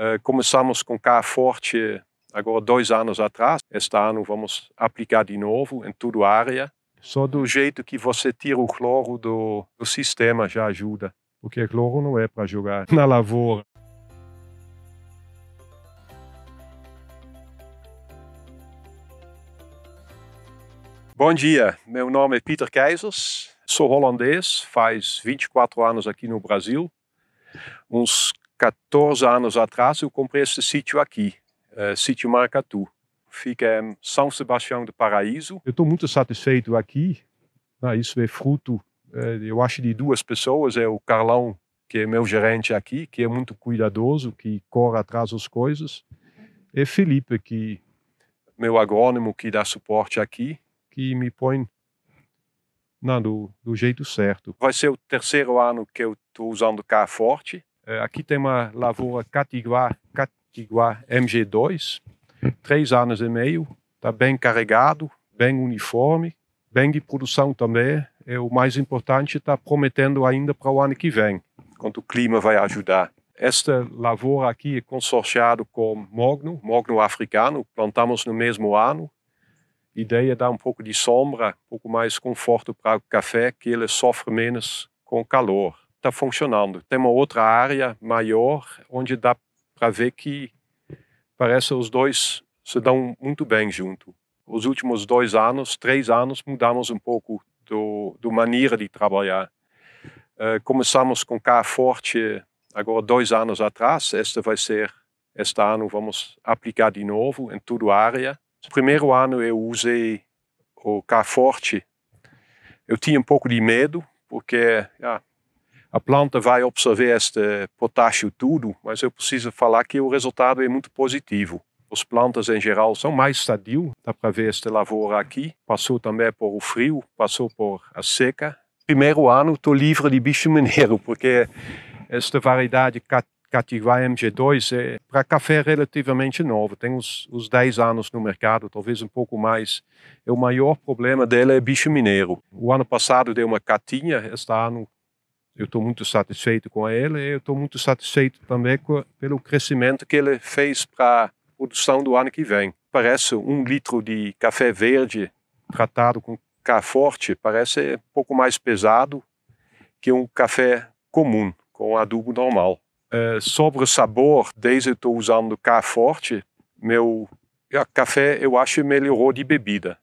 Eh, começamos com cá forte agora dois anos atrás. Este ano vamos aplicar de novo em toda a área. Só do jeito que você tira o cloro do, do sistema já ajuda, porque cloro não é para jogar na lavoura. Bom dia, meu nome é Peter Keizers, sou holandês, faz 24 anos aqui no Brasil, uns 14 anos atrás eu comprei esse sítio aqui, uh, sítio Maracatu. Fica em São Sebastião do Paraíso. Eu estou muito satisfeito aqui. Ah, isso é fruto, uh, eu acho, de duas pessoas. É o Carlão, que é meu gerente aqui, que é muito cuidadoso, que corre atrás das coisas. e Felipe, que meu agrônomo, que dá suporte aqui, que me põe não, né, do, do, jeito certo. Vai ser o terceiro ano que eu estou usando carro forte. Eh, aqui tem uma lavoura Catiguá, Catiguá MG2, três anos e meio, está bem carregado, bem uniforme, bem de produção também. É o mais importante está prometendo ainda para o ano que vem, quanto o clima vai ajudar. Esta lavoura aqui é consorciado com Mogno, Mogno africano, plantamos no mesmo ano. A ideia é dar um pouco de sombra, um pouco mais conforto para o café, que ele sofre menos com calor está funcionando. Tem uma outra área maior onde dá para ver que parece os dois se dão muito bem junto. Os últimos dois anos, três anos, mudamos um pouco do, do maneira de trabalhar. Uh, começamos com cá forte agora dois anos atrás. Este vai ser este ano vamos aplicar de novo em toda a área. No primeiro ano eu usei o cá forte. Eu tinha um pouco de medo porque ah, a planta vai observar este potássio tudo, mas eu preciso falar que o resultado é muito positivo. As plantas em geral são mais sadio, dá para ver esta lavoura aqui. Passou também por o frio, passou por a seca. Primeiro ano estou livre de bicho mineiro, porque esta variedade Cativar MG2 é para café é relativamente novo, tem uns, uns 10 anos no mercado, talvez um pouco mais. E é o maior problema dela é bicho mineiro. O ano passado deu uma catinha, este ano eu estou muito satisfeito com ele e eu estou muito satisfeito também com, pelo crescimento que ele fez para a produção do ano que vem. Parece um litro de café verde tratado com café forte, parece um pouco mais pesado que um café comum, com adubo normal. Uh, sobre sabor, desde que estou usando café forte, meu café eu acho melhorou de bebida.